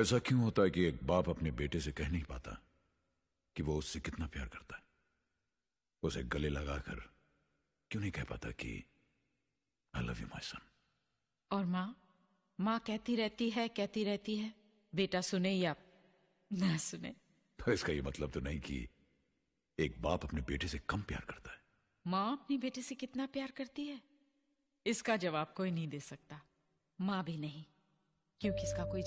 ऐसा क्यों होता है कि एक बाप अपने बेटे से कह नहीं पाता कि वो उससे कितना प्यार करता है उसे गले लगाकर क्यों नहीं कह पाता कि आई लव यू माई सन और माँ माँ कहती रहती है कहती रहती है बेटा सुने या ना सुने तो इसका ये मतलब तो नहीं कि एक बाप अपने बेटे से कम प्यार करता है माँ अपने बेटे से कितना प्यार करती है इसका जवाब कोई नहीं दे सकता माँ भी नहीं क्योंकि इसका कोई